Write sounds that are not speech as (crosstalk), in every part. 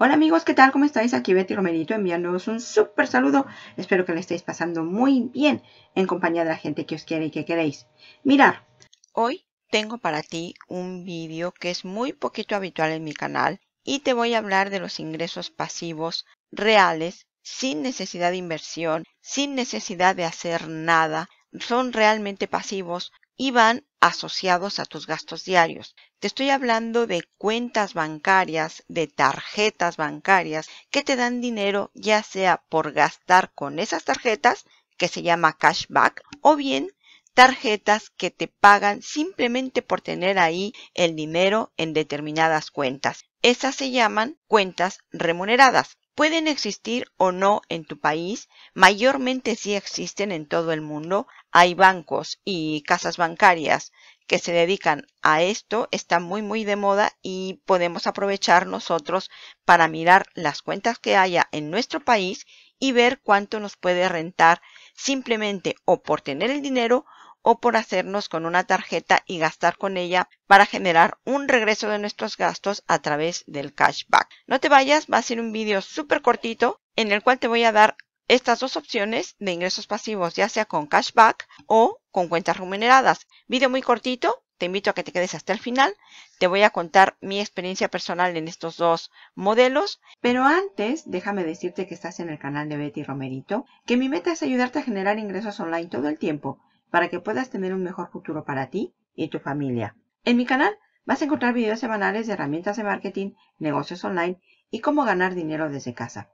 Hola amigos, ¿qué tal? ¿Cómo estáis? Aquí Betty Romerito enviándoos un súper saludo. Espero que le estéis pasando muy bien en compañía de la gente que os quiere y que queréis. Mirar, hoy tengo para ti un vídeo que es muy poquito habitual en mi canal y te voy a hablar de los ingresos pasivos reales sin necesidad de inversión, sin necesidad de hacer nada. Son realmente pasivos, y van asociados a tus gastos diarios. Te estoy hablando de cuentas bancarias, de tarjetas bancarias que te dan dinero ya sea por gastar con esas tarjetas, que se llama cashback, o bien tarjetas que te pagan simplemente por tener ahí el dinero en determinadas cuentas. Esas se llaman cuentas remuneradas. Pueden existir o no en tu país, mayormente sí existen en todo el mundo, hay bancos y casas bancarias que se dedican a esto, está muy muy de moda y podemos aprovechar nosotros para mirar las cuentas que haya en nuestro país y ver cuánto nos puede rentar simplemente o por tener el dinero o por hacernos con una tarjeta y gastar con ella para generar un regreso de nuestros gastos a través del cashback. No te vayas, va a ser un vídeo súper cortito en el cual te voy a dar estas dos opciones de ingresos pasivos, ya sea con cashback o con cuentas remuneradas. Video muy cortito, te invito a que te quedes hasta el final. Te voy a contar mi experiencia personal en estos dos modelos. Pero antes, déjame decirte que estás en el canal de Betty Romerito, que mi meta es ayudarte a generar ingresos online todo el tiempo para que puedas tener un mejor futuro para ti y tu familia. En mi canal vas a encontrar videos semanales de herramientas de marketing, negocios online y cómo ganar dinero desde casa.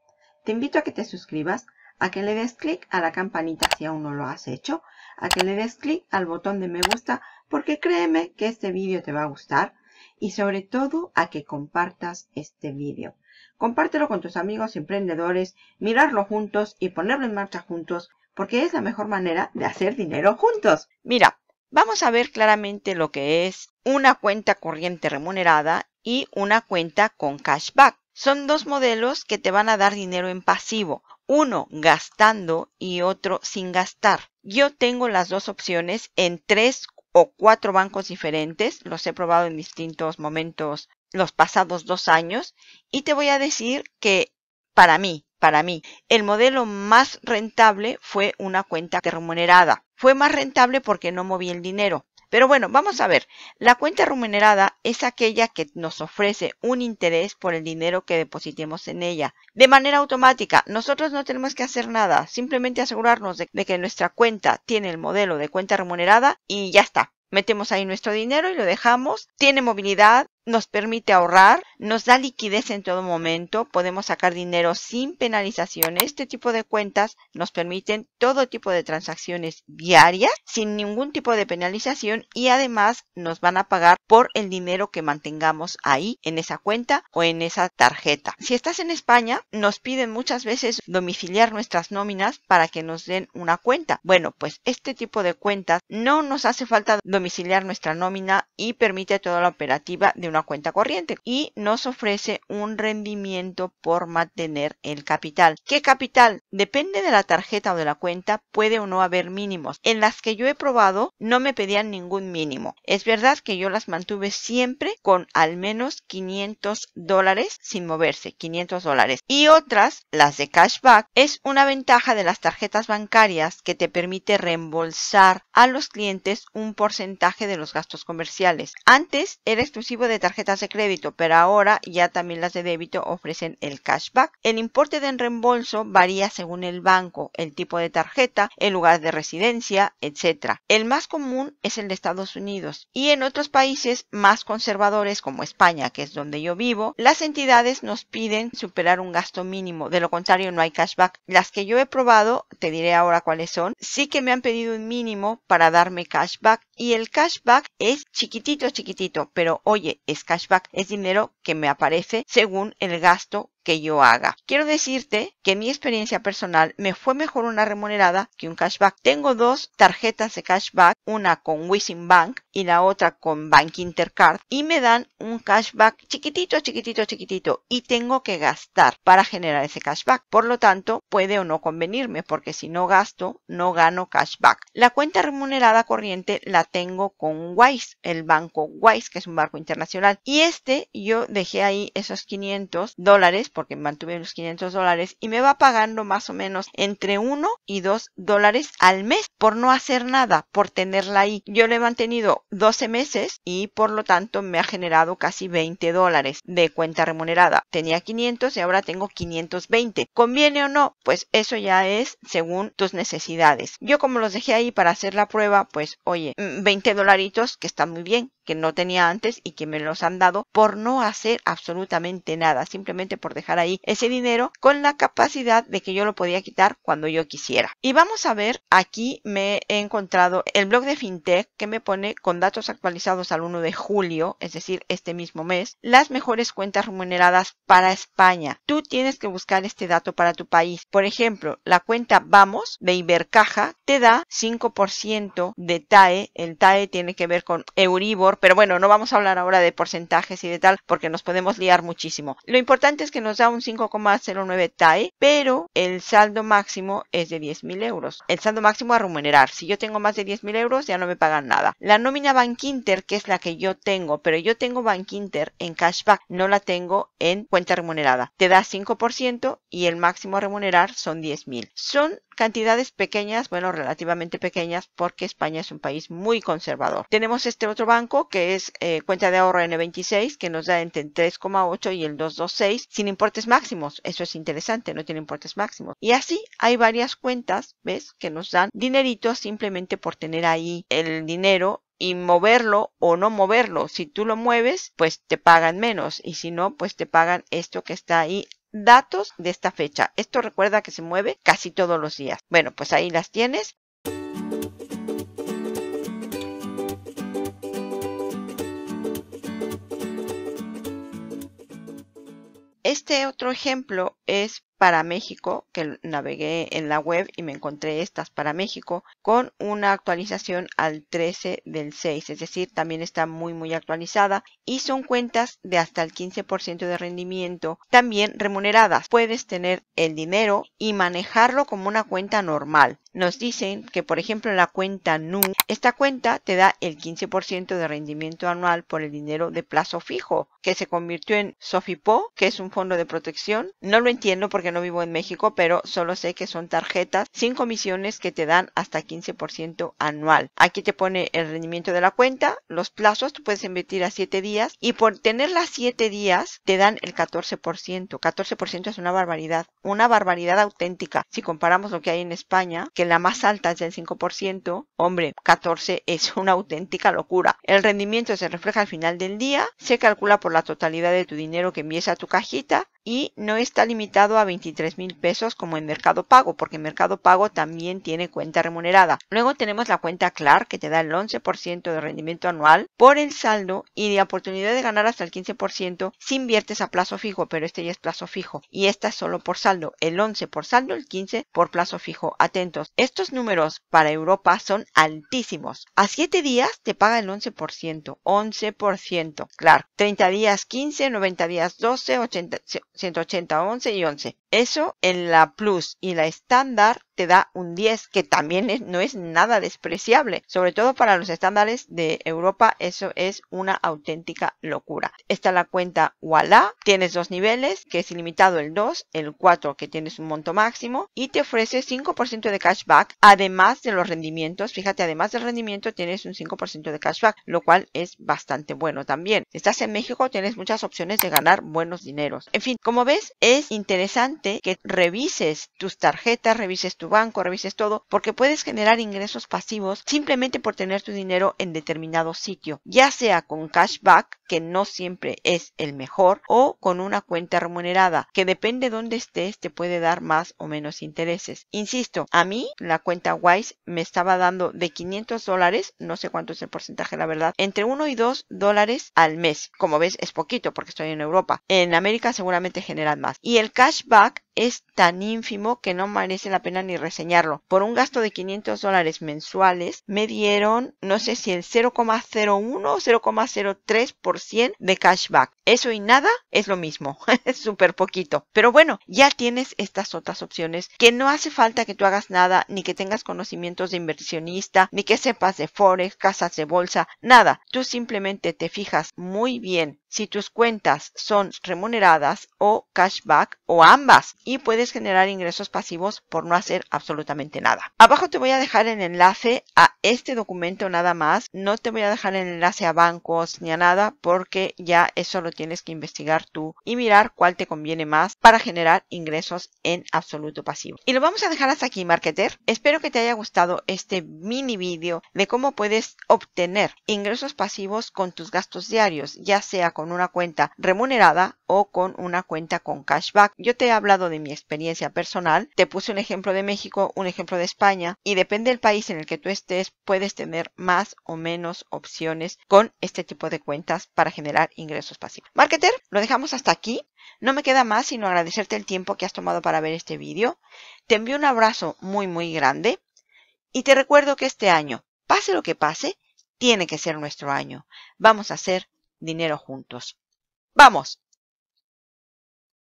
Te invito a que te suscribas a que le des clic a la campanita si aún no lo has hecho, a que le des clic al botón de me gusta porque créeme que este vídeo te va a gustar y sobre todo a que compartas este vídeo. Compártelo con tus amigos emprendedores, mirarlo juntos y ponerlo en marcha juntos porque es la mejor manera de hacer dinero juntos. Mira, vamos a ver claramente lo que es una cuenta corriente remunerada y una cuenta con cashback. Son dos modelos que te van a dar dinero en pasivo, uno gastando y otro sin gastar. Yo tengo las dos opciones en tres o cuatro bancos diferentes, los he probado en distintos momentos los pasados dos años y te voy a decir que para mí, para mí, el modelo más rentable fue una cuenta remunerada. Fue más rentable porque no moví el dinero. Pero bueno, vamos a ver. La cuenta remunerada es aquella que nos ofrece un interés por el dinero que depositemos en ella. De manera automática, nosotros no tenemos que hacer nada, simplemente asegurarnos de, que nuestra cuenta tiene el modelo de cuenta remunerada y ya está. Metemos ahí nuestro dinero y lo dejamos. Tiene movilidad, nos permite ahorrar, nos da liquidez en todo momento, podemos sacar dinero sin penalización. Este tipo de cuentas nos permiten todo tipo de transacciones diarias sin ningún tipo de penalización y además nos van a pagar por el dinero que mantengamos ahí en esa cuenta o en esa tarjeta. Si estás en España, nos piden muchas veces domiciliar nuestras nóminas para que nos den una cuenta. Bueno, pues este tipo de cuentas no nos hace falta domiciliar nuestra nómina y permite toda la operativa de una cuenta corriente y nos ofrece un rendimiento por mantener el capital. ¿Qué capital? Depende de la tarjeta o de la cuenta, puede o no haber mínimos. En las que yo he probado no me pedían ningún mínimo. Es verdad que yo las mantuve siempre con al menos 500 dólares sin moverse, 500 dólares. Y otras, las de cashback, es una ventaja de las tarjetas bancarias que te permite reembolsar a los clientes un porcentaje de los gastos comerciales. Antes era exclusivo de tarjetas de crédito, pero ahora ya también las de débito ofrecen el cashback. El importe de reembolso varía según el banco, el tipo de tarjeta, el lugar de residencia, etcétera El más común es el de Estados Unidos y en otros países más conservadores como España, que es donde yo vivo, las entidades nos piden superar un gasto mínimo, de lo contrario no hay cashback. Las que yo he probado, te diré ahora cuáles son, sí que me han pedido un mínimo para darme cashback y el cashback es chiquitito, chiquitito, pero oye, es cashback, es dinero que me aparece según el gasto que yo haga. Quiero decirte que mi experiencia personal me fue mejor una remunerada que un cashback. Tengo dos tarjetas de cashback, una con Wisin Bank y la otra con Bank Intercard y me dan un cashback chiquitito, chiquitito, chiquitito y tengo que gastar para generar ese cashback. Por lo tanto, puede o no convenirme porque si no gasto, no gano cashback. La cuenta remunerada corriente la tengo con Wise, el banco Wise, que es un banco internacional y este yo dejé ahí esos 500 dólares porque mantuve los 500 dólares y me va pagando más o menos entre 1 y 2 dólares al mes por no hacer nada, por tenerla ahí. Yo le he mantenido 12 meses y por lo tanto me ha generado casi 20 dólares de cuenta remunerada. Tenía 500 y ahora tengo 520. ¿Conviene o no? Pues eso ya es según tus necesidades. Yo como los dejé ahí para hacer la prueba, pues oye, 20 mm, dolaritos que están muy bien que no tenía antes y que me los han dado por no hacer absolutamente nada, simplemente por dejar ahí ese dinero con la capacidad de que yo lo podía quitar cuando yo quisiera. Y vamos a ver, aquí me he encontrado el blog de FinTech que me pone con datos actualizados al 1 de julio, es decir, este mismo mes, las mejores cuentas remuneradas para España. Tú tienes que buscar este dato para tu país. Por ejemplo, la cuenta Vamos de Ibercaja te da 5% de TAE. El TAE tiene que ver con Euribor pero bueno, no vamos a hablar ahora de porcentajes y de tal, porque nos podemos liar muchísimo. Lo importante es que nos da un 5,09 TAE, pero el saldo máximo es de 10.000 euros. El saldo máximo a remunerar. Si yo tengo más de 10.000 euros, ya no me pagan nada. La nómina Bankinter, que es la que yo tengo, pero yo tengo Bankinter en cashback, no la tengo en cuenta remunerada. Te da 5% y el máximo a remunerar son 10.000. Son cantidades pequeñas, bueno, relativamente pequeñas, porque España es un país muy conservador. Tenemos este otro banco que es eh, cuenta de ahorro N26, que nos da entre el 3,8 y el 226, sin importes máximos. Eso es interesante, no tiene importes máximos. Y así hay varias cuentas, ¿ves? Que nos dan dinerito simplemente por tener ahí el dinero y moverlo o no moverlo. Si tú lo mueves, pues te pagan menos y si no, pues te pagan esto que está ahí datos de esta fecha. Esto recuerda que se mueve casi todos los días. Bueno, pues ahí las tienes. Este otro ejemplo es para México, que navegué en la web y me encontré estas para México, con una actualización al 13 del 6, es decir, también está muy muy actualizada y son cuentas de hasta el 15% de rendimiento, también remuneradas. Puedes tener el dinero y manejarlo como una cuenta normal. Nos dicen que, por ejemplo, la cuenta NU, esta cuenta te da el 15% de rendimiento anual por el dinero de plazo fijo, que se convirtió en SOFIPO, que es un fondo de protección. No lo entiendo porque no vivo en México, pero solo sé que son tarjetas sin comisiones que te dan hasta 15% anual. Aquí te pone el rendimiento de la cuenta, los plazos, tú puedes invertir a 7 días y por tener las 7 días te dan el 14%. 14% es una barbaridad, una barbaridad auténtica. Si comparamos lo que hay en España, que la más alta es del 5%, hombre, 14 es una auténtica locura. El rendimiento se refleja al final del día, se calcula por la totalidad de tu dinero que envíes a tu cajita y no está limitado a 23 mil pesos como en Mercado Pago, porque Mercado Pago también tiene cuenta remunerada. Luego tenemos la cuenta CLAR que te da el 11% de rendimiento anual por el saldo y de oportunidad de ganar hasta el 15% si inviertes a plazo fijo, pero este ya es plazo fijo y esta es solo por saldo, el 11 por saldo, el 15 por plazo fijo. Atentos, estos números para Europa son altísimos. A 7 días te paga el 11%, 11%, claro. 30 días 15, 90 días 12, 80 180, 11 y 11. Eso en la Plus y la estándar te da un 10, que también no es nada despreciable. Sobre todo para los estándares de Europa, eso es una auténtica locura. Está la cuenta Walla, tienes dos niveles, que es ilimitado el 2, el 4 que tienes un monto máximo, y te ofrece 5% de cashback, además de los rendimientos. Fíjate, además del rendimiento tienes un 5% de cashback, lo cual es bastante bueno también. estás en México, tienes muchas opciones de ganar buenos dineros. En fin, como ves, es interesante que revises tus tarjetas, revises tu banco, revises todo, porque puedes generar ingresos pasivos simplemente por tener tu dinero en determinado sitio, ya sea con cashback, que no siempre es el mejor, o con una cuenta remunerada, que depende dónde estés te puede dar más o menos intereses. Insisto, a mí la cuenta Wise me estaba dando de 500 dólares, no sé cuánto es el porcentaje, la verdad, entre 1 y 2 dólares al mes. Como ves, es poquito porque estoy en Europa. En América seguramente generan más. Y el cashback es tan ínfimo que no merece la pena ni reseñarlo. Por un gasto de 500 dólares mensuales me dieron, no sé si el 0,01 o 0,03% de cashback. Eso y nada es lo mismo, (laughs) es súper poquito. Pero bueno, ya tienes estas otras opciones que no hace falta que tú hagas nada, ni que tengas conocimientos de inversionista, ni que sepas de forex, casas de bolsa, nada. Tú simplemente te fijas muy bien si tus cuentas son remuneradas o cashback o ambas y puedes generar ingresos pasivos por no hacer absolutamente nada. Abajo te voy a dejar el enlace a este documento nada más. No te voy a dejar el enlace a bancos ni a nada porque ya eso lo tienes que investigar tú y mirar cuál te conviene más para generar ingresos en absoluto pasivo. Y lo vamos a dejar hasta aquí, marketer. Espero que te haya gustado este mini vídeo de cómo puedes obtener ingresos pasivos con tus gastos diarios, ya sea con con una cuenta remunerada o con una cuenta con cashback. Yo te he hablado de mi experiencia personal, te puse un ejemplo de México, un ejemplo de España y depende del país en el que tú estés puedes tener más o menos opciones con este tipo de cuentas para generar ingresos pasivos. Marketer, lo dejamos hasta aquí. No me queda más sino agradecerte el tiempo que has tomado para ver este vídeo. Te envío un abrazo muy muy grande y te recuerdo que este año, pase lo que pase, tiene que ser nuestro año. Vamos a ser dinero juntos. ¡Vamos!